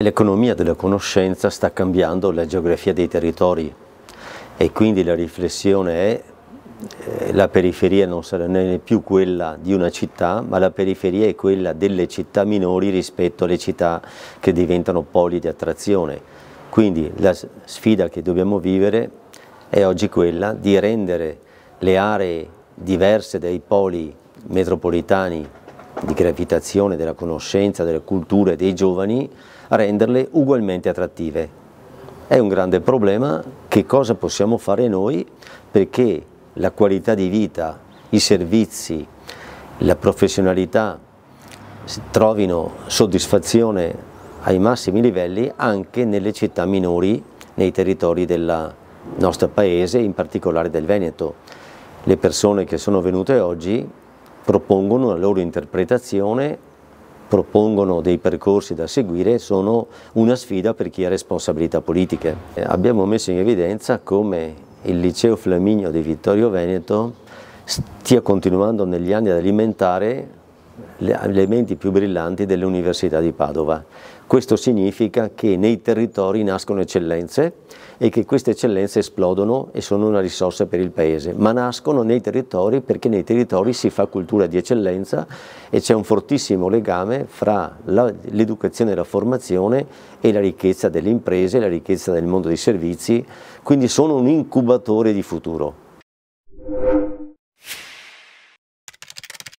L'economia della conoscenza sta cambiando la geografia dei territori e quindi la riflessione è eh, la periferia non sarà più quella di una città, ma la periferia è quella delle città minori rispetto alle città che diventano poli di attrazione. Quindi la sfida che dobbiamo vivere è oggi quella di rendere le aree diverse dai poli metropolitani di gravitazione della conoscenza, delle culture dei giovani, a renderle ugualmente attrattive. È un grande problema che cosa possiamo fare noi perché la qualità di vita, i servizi, la professionalità trovino soddisfazione ai massimi livelli anche nelle città minori, nei territori del nostro paese, in particolare del Veneto. Le persone che sono venute oggi propongono la loro interpretazione, propongono dei percorsi da seguire, sono una sfida per chi ha responsabilità politiche. Eh, abbiamo messo in evidenza come il liceo Flaminio di Vittorio Veneto stia continuando negli anni ad alimentare le menti più brillanti delle università di Padova. Questo significa che nei territori nascono eccellenze e che queste eccellenze esplodono e sono una risorsa per il paese, ma nascono nei territori perché nei territori si fa cultura di eccellenza e c'è un fortissimo legame fra l'educazione e la formazione e la ricchezza delle imprese, la ricchezza del mondo dei servizi, quindi sono un incubatore di futuro.